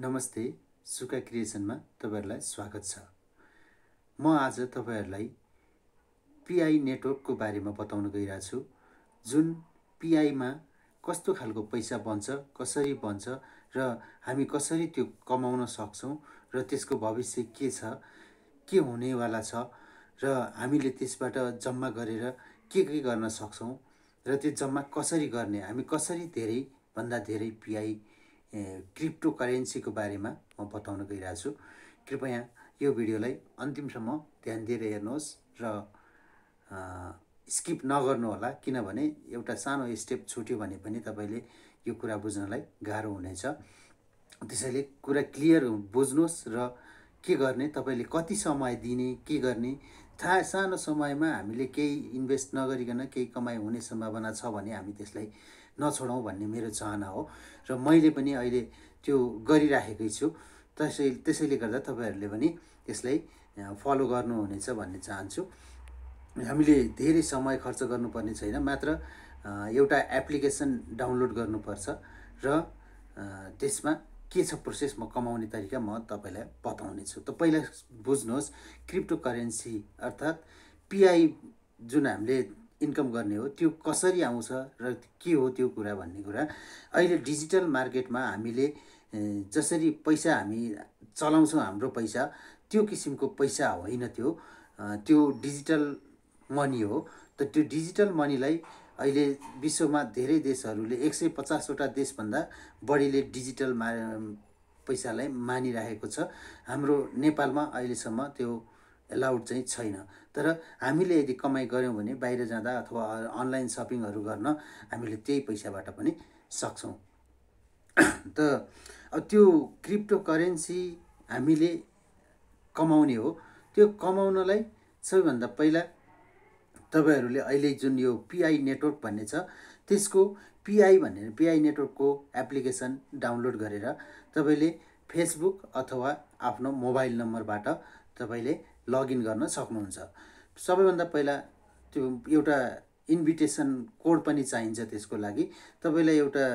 नमस्ते सुका क्रिएसनमा तपाईँहरूलाई स्वागत छ म आज तपाईँहरूलाई पिआई नेटवर्कको बारेमा बताउन गइरहेछु जुन पिआईमा कस्तो खालको पैसा बन्छ कसरी बन्छ र हामी कसरी त्यो कमाउन सक्छौँ र त्यसको भविष्य के छ के हुनेवाला छ र हामीले त्यसबाट जम्मा गरेर के के गर्न सक्छौँ र त्यो जम्मा कसरी गर्ने हामी कसरी धेरैभन्दा धेरै पिआई क्रिप्टो करेन्सीको बारेमा म बताउन गइरहेको छु कृपया यो भिडियोलाई अन्तिमसम्म ध्यान दिएर हेर्नुहोस् र स्किप नगर्नुहोला किनभने एउटा सानो स्टेप छुट्यो भने पनि तपाईँले यो कुरा बुझ्नलाई गाह्रो हुनेछ त्यसैले कुरा क्लियर बुझ्नुहोस् र के गर्ने तपाईँले कति समय दिने के गर्ने थाहा सानो समयमा हामीले केही इन्भेस्ट नगरिकन केही कमाइ हुने सम्भावना छ भने हामी त्यसलाई नछोडौँ भन्ने मेरो चाहना हो र मैले पनि अहिले त्यो गरिराखेकै छु त्यसै त्यसैले गर्दा तपाईँहरूले पनि यसलाई फलो गर्नुहुनेछ भन्ने चाहन्छु हामीले धेरै समय खर्च गर्नुपर्ने छैन मात्र एउटा एप्लिकेसन डाउनलोड गर्नुपर्छ र त्यसमा के छ प्रोसेस म कमाउने तरिका म तपाईँलाई छु त पहिला बुझ्नुहोस् क्रिप्टो करेन्सी अर्थात् पिआई जुन हामीले इन्कम गर्ने हो त्यो कसरी आउँछ र के हो त्यो कुरा भन्ने कुरा अहिले डिजिटल मार्केटमा हामीले जसरी पैसा हामी चलाउँछौँ हाम्रो पैसा त्यो किसिमको पैसा होइन त्यो त्यो डिजिटल मनी हो त त्यो डिजिटल मनीलाई अहिले विश्वमा धेरै देशहरूले एक सय पचासवटा देशभन्दा बढीले डिजिटल मा पैसालाई मानिराखेको छ हाम्रो नेपालमा अहिलेसम्म त्यो एलाउड चाहिँ छैन तर हामीले यदि कमाइ गऱ्यौँ भने बाहिर जाँदा अथवा अनलाइन सपिङहरू गर्न हामीले त्यही पैसाबाट पनि सक्छौँ त अब त्यो क्रिप्टो करेन्सी हामीले कमाउने हो त्यो कमाउनलाई सबैभन्दा पहिला तपाईँहरूले अहिले जुन यो पिआई नेटवर्क भन्ने छ त्यसको पिआई भनेर पिआई नेटवर्कको एप्लिकेसन डाउनलोड गरेर तपाईँले फेसबुक अथवा आफ्नो मोबाइल नम्बरबाट तपाईँले लगइन गर्न सक्नुहुन्छ सबैभन्दा पहिला त्यो एउटा इन्भिटेसन कोड पनि चाहिन्छ त्यसको लागि तपाईँलाई एउटा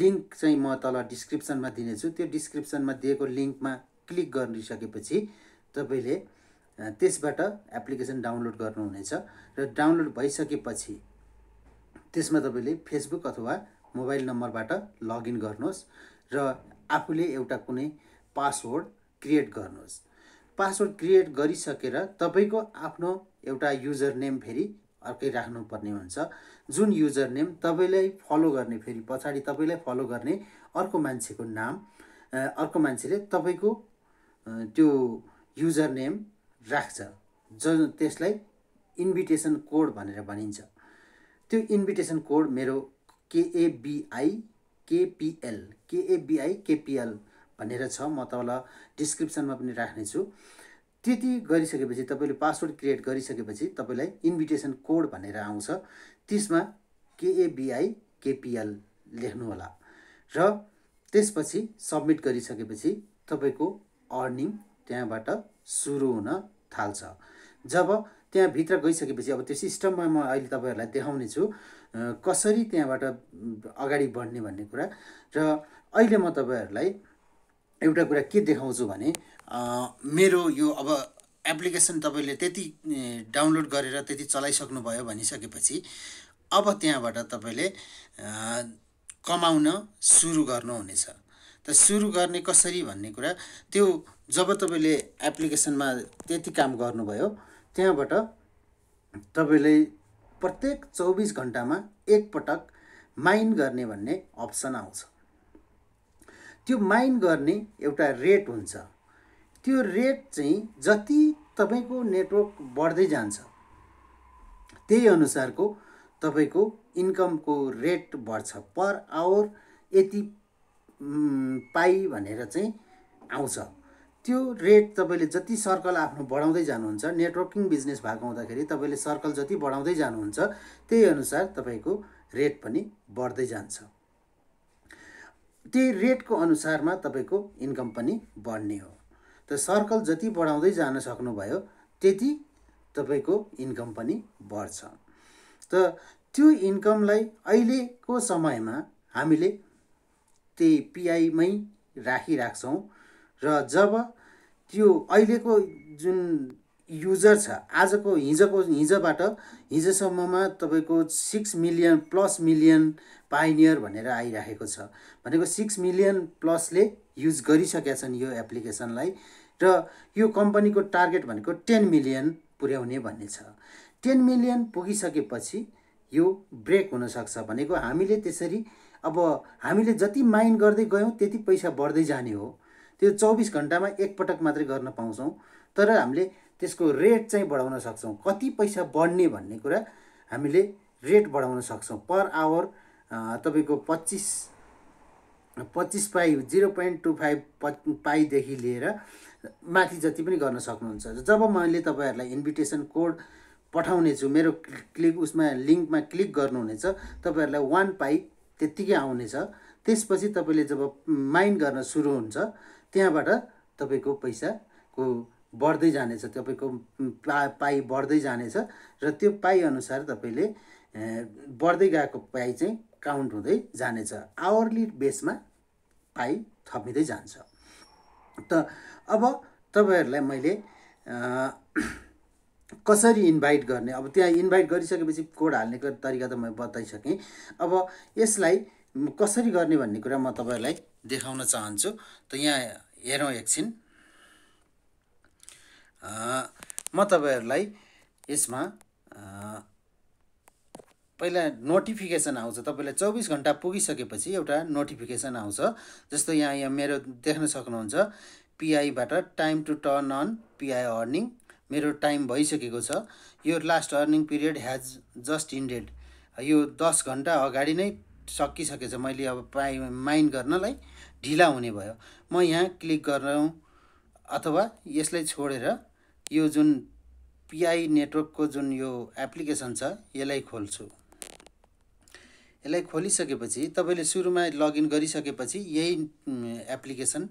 लिङ्क चाहिँ म तल डिस्क्रिप्सनमा दिनेछु त्यो डिस्क्रिप्सनमा दिएको लिङ्कमा क्लिक गरिसकेपछि तपाईँले त्यसबाट एप्लिकेसन डाउनलोड गर्नुहुनेछ र डाउनलोड भइसकेपछि त्यसमा तपाईँले फेसबुक अथवा मोबाइल नम्बरबाट लगइन गर्नुहोस् र आफूले एउटा कुनै पासवर्ड क्रिएट गर्नुहोस् पासवर्ड क्रिएट गरिसकेर तपाईँको आफ्नो एउटा युजर नेम फेरि अर्कै राख्नुपर्ने हुन्छ जुन युजर नेम तपाईँलाई फलो गर्ने फेरि पछाडि तपाईँलाई फलो गर्ने अर्को मान्छेको नाम अर्को मान्छेले तपाईँको त्यो युजर नेम राख्छ ज त्यसलाई इन्भिटेसन कोड भनेर भनिन्छ त्यो इन्भिटेसन कोड मेरो केएबिआई केपिएल केएबिआई केपिएल भनेर छ म तपाईँलाई डिस्क्रिप्सनमा पनि राख्नेछु त्यति गरिसकेपछि तपाईँले पासवर्ड क्रिएट गरिसकेपछि तपाईँलाई इन्भिटेसन कोड भनेर आउँछ त्यसमा केएबिआई केपिएल लेख्नुहोला र त्यसपछि सब्मिट गरिसकेपछि तपाईँको अर्निङ त्यहाँबाट सुरु हुन थाल्छ जब त्यहाँभित्र गइसकेपछि अब त्यो सिस्टममा म अहिले तपाईँहरूलाई देखाउने छु कसरी त्यहाँबाट अगाडि बढ्ने भन्ने कुरा र अहिले म तपाईँहरूलाई एउटा कुरा के देखाउँछु भने मेरो यो अब एप्लिकेसन तपाईँले त्यति डाउनलोड गरेर त्यति चलाइसक्नुभयो भनिसकेपछि अब त्यहाँबाट तपाईँले कमाउन सुरु गर्नुहुनेछ त सुरु गर्ने कसरी भन्ने कुरा त्यो जब तपाईँले एप्लिकेसनमा त्यति काम गर्नुभयो त्यहाँबाट तपाईँले प्रत्येक चौबिस घन्टामा एकपटक माइन गर्ने भन्ने अप्सन आउँछ त्यो माइन गर्ने एउटा रेट हुन्छ त्यो रेट चाहिँ जति तपाईँको नेटवर्क बढ्दै जान्छ त्यही अनुसारको तपाईँको इन्कमको रेट बढ्छ पर आवर यति पाइ भनेर चाहिँ आउँछ त्यो रेट तपाईँले जति सर्कल आफ्नो बढाउँदै जानुहुन्छ नेटवर्किङ बिजनेस भएको हुँदाखेरि तपाईँले सर्कल जति बढाउँदै जानुहुन्छ त्यही अनुसार तपाईँको रेट पनि बढ्दै जान्छ त्यही रेटको अनुसारमा तपाईँको इन्कम पनि बढ्ने हो त सर्कल जति बढाउँदै जान सक्नुभयो त्यति तपाईँको इन्कम पनि बढ्छ त त्यो इन्कमलाई अहिलेको समयमा हामीले त्यही पिआईमै राखिराख्छौँ र जब त्यो अहिलेको जुन युजर छ आजको हिजोको हिजोबाट हिजोसम्ममा तपाईँको six million plus million pioneer भनेर आइराखेको छ भनेको सिक्स मिलियन प्लसले युज गरिसकेका छन् यो एप्लिकेसनलाई र यो कम्पनीको टार्गेट भनेको टेन मिलियन पुर्याउने भन्ने छ टेन मिलियन पुगिसकेपछि यो ब्रेक हुनसक्छ भनेको हामीले त्यसरी अब हामीले जति माइन गर्दै गयौँ त्यति पैसा बढ्दै जाने हो त्यो चौबिस घन्टामा एकपटक मात्रै गर्न पाउँछौँ तर हामीले त्यसको रेट चाहिँ बढाउन सक्छौँ कति पैसा बढ्ने भन्ने कुरा हामीले रेट बढाउन सक्छौँ पर आवर तपाईँको पच्चिस पच्चिस पाइ जिरो पोइन्ट टू फाइभ प पाइदेखि लिएर माथि जति पनि गर्न सक्नुहुन्छ जब मैले तपाईँहरूलाई इन्भिटेसन कोड पठाउनेछु मेरो क्लिक उसमा लिङ्कमा क्लिक गर्नुहुनेछ तपाईँहरूलाई वान पाइ त्यत्तिकै आउनेछ त्यसपछि तपाईँले जब माइन गर्न सुरु हुन्छ त्यहाँबाट तपाईँको पैसाको बढ्दै जानेछ तपाईँको पा पाइ बढ्दै जानेछ र त्यो पाइअनुसार तपाईँले बढ्दै गएको पाइ चाहिँ काउन्ट हुँदै जानेछ आवरली बेसमा पाइ थपिँदै जान्छ त अब तपाईँहरूलाई मैले कसरी इन्भाइट गर्ने अब त्यहाँ इन्भाइट गरिसकेपछि कोड हाल्ने तरिका त म बताइसकेँ अब यसलाई कसरी गर्ने भन्ने कुरा म तपाईँहरूलाई देखाउन चाहन्छु त यहाँ हेरौँ एकछिन म तपाईँहरूलाई यसमा पहिला नोटिफिकेसन आउँछ तपाईँलाई चौबिस घन्टा पुगिसकेपछि एउटा नोटिफिकेसन आउँछ जस्तो यहाँ यहाँ मेरो देख्न सक्नुहुन्छ पिआईबाट time to turn on Pi earning मेरो टाइम भइसकेको छ यो last earning period has just ended यो दस घन्टा अगाडि नै सकिसकेछ मैले अब पाइ माइन्ड गर्नलाई ढिला हुने भयो म यहाँ क्लिक गरौँ अथवा यसलाई छोडेर यो जुन पिआई नेटवर्कको जुन यो एप्लिकेसन छ यसलाई खोल्छु यसलाई खोलिसकेपछि तपाईँले सुरुमा लगइन गरिसकेपछि यही एप्लिकेसन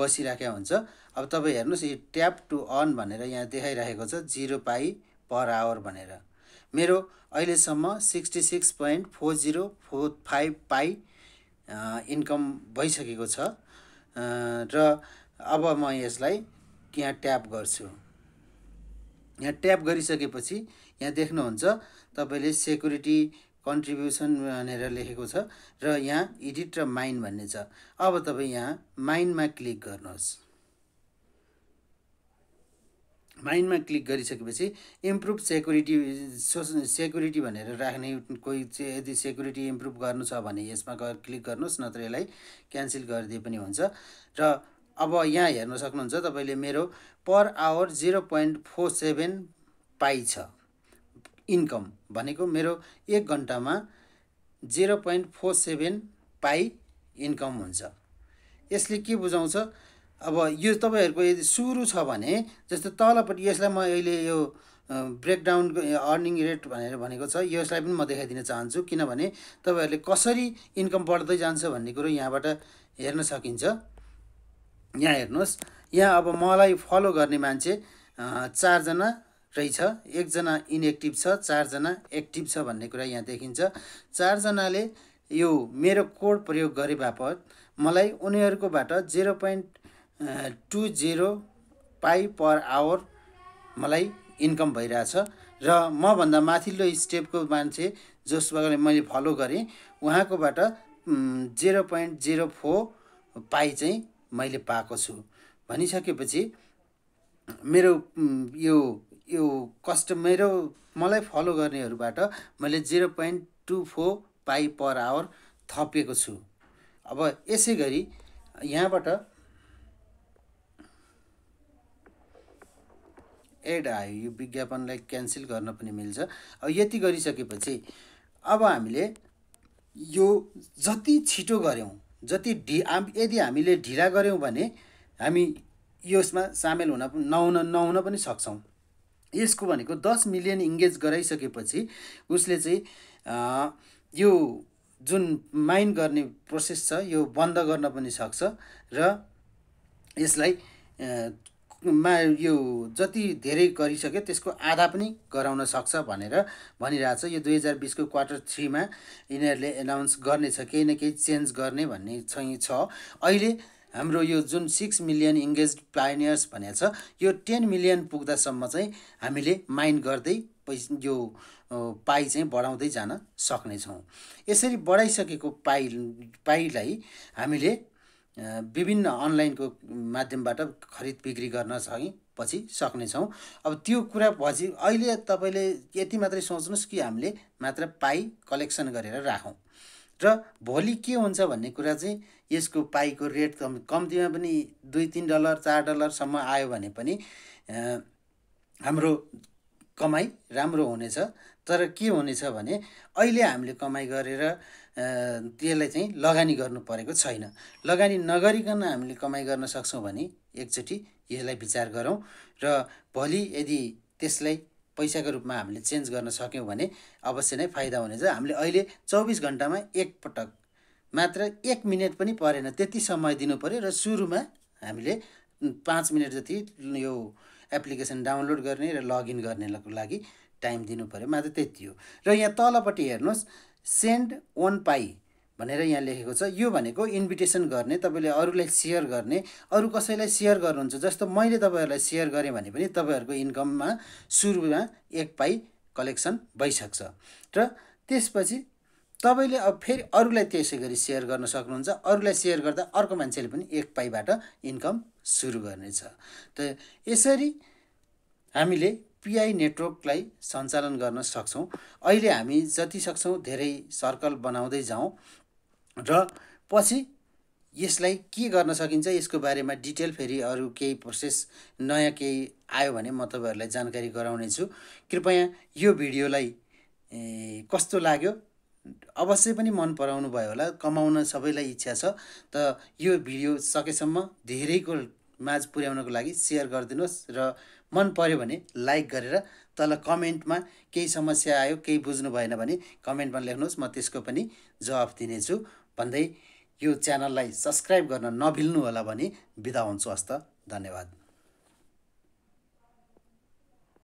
बसिराखेको हुन्छ अब तपाईँ हेर्नुहोस् यो ट्याप टु अन भनेर यहाँ देखाइरहेको छ जिरो पाई पर आवर भनेर मेरो अहिलेसम्म sixty six point four zero four five Pi income भइसकेको छ र अब म यसलाई यहाँ ट्याप गर्छु यहाँ ट्याप गरिसकेपछि यहाँ देख्नुहुन्छ तपाईँले सेक्युरिटी कन्ट्रिब्युसन भनेर लेखेको छ र यहाँ एडिट र माइन भन्ने छ अब तपाईँ यहाँ माइनमा क्लिक गर्नुहोस् माइन्डमा क्लिक गरिसकेपछि इम्प्रुभ सेक्युरिटी सेक्युरिटी भनेर राख्ने कोही चाहिँ यदि सेक्युरिटी इम्प्रुभ गर्नु छ भने यसमा क्लिक गर्नुहोस् नत्र यसलाई क्यान्सल गरिदिए पनि हुन्छ र अब यहाँ हेर्न सक्नुहुन्छ तपाईँले मेरो per hour zero point four seven Pi छ इन्कम भनेको मेरो एक घन्टामा zero point four seven Pi income हुन्छ यसले के बुझाउँछ अब यो तपाईँहरूको यदि सुरु छ भने जस्तो तलपट्टि यसलाई म अहिले यो ब्रेकडाउन अर्निङ रेट भनेर भनेको छ यसलाई पनि म देखाइदिन चाहन्छु किनभने तपाईँहरूले कसरी इन्कम बढ्दै जान्छ भन्ने कुरो यहाँबाट हेर्न सकिन्छ यहाँ हेर्नुहोस् यहाँ अब मलाई फलो गर्ने मान्छे चारजना रहेछ एकजना इनएक्टिभ छ चारजना एक्टिभ छ भन्ने कुरा यहाँ देखिन्छ चारजनाले यो मेरो कोड प्रयोग गरे बापत मलाई उनीहरूकोबाट जेरो पोइन्ट टु जिरो पाइ पर आवर मलाई इन्कम भइरहेछ र मभन्दा माथिल्लो स्टेपको मान्छे जस प्रकारले मैले फलो गरेँ उहाँकोबाट जेरो पोइन्ट जेरो फोर पाइ चाहिँ मैले पाएको छु भनिसकेपछि मेरो यो यो कस्ट मेरो मलाई फलो गर्नेहरूबाट मैले जेरो पोइन्ट टु फोर पाइ पर आवर थपेको छु अब यसै गरी यहाँबाट एड आयो यो विज्ञापनलाई क्यान्सल गर्न पनि मिल्छ अब यति गरिसकेपछि अब हामीले यो जति छिटो गऱ्यौँ जति ढि यदि हामीले ढिला गऱ्यौँ भने हामी यसमा सामेल हुन नहुन नहुन पनि सक्छौँ यसको भनेको दस मिलियन इङ्गेज गराइसकेपछि उसले चाहिँ यो जुन माइन गर्ने प्रोसेस छ यो बन्द गर्न पनि सक्छ र यसलाई मा यो जति धेरै गरिसक्यो त्यसको आधा पनि गराउन सक्छ भनेर भनिरहेछ यो दुई हजार बिसको क्वार्टर थ्रीमा यिनीहरूले एनाउन्स गर्नेछ केही न केही चेन्ज गर्ने भन्ने चाहिँ छ अहिले हाम्रो यो जुन सिक्स मिलियन इङ्गेज प्लानियर्स भनेको छ यो टेन मिलियन पुग्दासम्म चाहिँ हामीले माइन्ड गर्दै पैस यो पाइ चाहिँ बढाउँदै जान सक्नेछौँ यसरी बढाइसकेको पाइ पाइलाई हामीले विभिन्न अनलाइनको माध्यमबाट खरिद बिक्री गर्न सकि पछि सक्नेछौँ अब त्यो कुरा पछि अहिले तपाईँले यति मात्रै सोच्नुहोस् कि हामीले मात्र पाइ कलेक्सन गरेर राखौँ र भोलि के हुन्छ भन्ने कुरा चाहिँ यसको पाइको रेट कम कम्तीमा पनि दुई तिन डलर चार डलरसम्म आयो भने पनि हाम्रो कमाइ राम्रो हुनेछ तर के हुनेछ भने अहिले हामीले कमाइ गरेर त्यसलाई चाहिँ लगानी गर्नु परेको छैन लगानी नगरिकन हामीले कमाइ गर्न सक्छौँ भने एकचोटि यसलाई विचार गरौँ र भोलि यदि त्यसलाई पैसाको रूपमा हामीले चेन्ज गर्न सक्यौँ भने अवश्य नै फाइदा हुनेछ हामीले अहिले चौबिस घन्टामा एकपटक मात्र एक मिनट पनि परेन त्यति समय दिनु पऱ्यो र सुरुमा हामीले पाँच मिनट जति यो एप्लिकेसन डाउनलोड गर्ने र लगइन गर्नेको लागि टाइम दिनु पऱ्यो मात्र त्यति हो र यहाँ तलपट्टि हेर्नुहोस् सेन्ड वान पाई भनेर यहाँ लेखेको छ यो भनेको इन्भिटेसन गर्ने तपाईँले अरूलाई सेयर गर्ने अरू कसैलाई सेयर गर्नुहुन्छ जस्तो मैले तपाईँहरूलाई सेयर गरेँ भने पनि तपाईँहरूको इन्कममा सुरुमा एक पाई कलेक्सन भइसक्छ र त्यसपछि तपाईँले अब फेरि अरूलाई त्यसै गरी सेयर गर्न सक्नुहुन्छ अरूलाई सेयर गर्दा अर्को मान्छेले पनि एक पाइबाट इन्कम सुरु गर्नेछ त यसरी हामीले पिआई नेटवर्कलाई सञ्चालन गर्न सक्छौँ अहिले हामी जति सक्छौँ धेरै सर्कल बनाउँदै जाउँ र पछि यसलाई के गर्न सकिन्छ यसको बारेमा डिटेल फेरि अरू केही प्रोसेस नयाँ केही आयो भने म तपाईँहरूलाई जानकारी गराउनेछु कृपया यो भिडियोलाई कस्तो लाग्यो अवश्य पनि मन पराउनु भयो होला कमाउन सबैलाई इच्छा छ त यो भिडियो सकेसम्म धेरैको माझ पुर्याउनको लागि सेयर गरिदिनुहोस् र मन पऱ्यो भने लाइक गरेर तल कमेन्टमा केही समस्या आयो केही बुझ्नु भएन भने कमेन्टमा लेख्नुहोस् म त्यसको पनि जवाफ दिनेछु भन्दै यो च्यानललाई सब्सक्राइब गर्न नभिल्नु होला भने बिदा हुन्छु हस्त धन्यवाद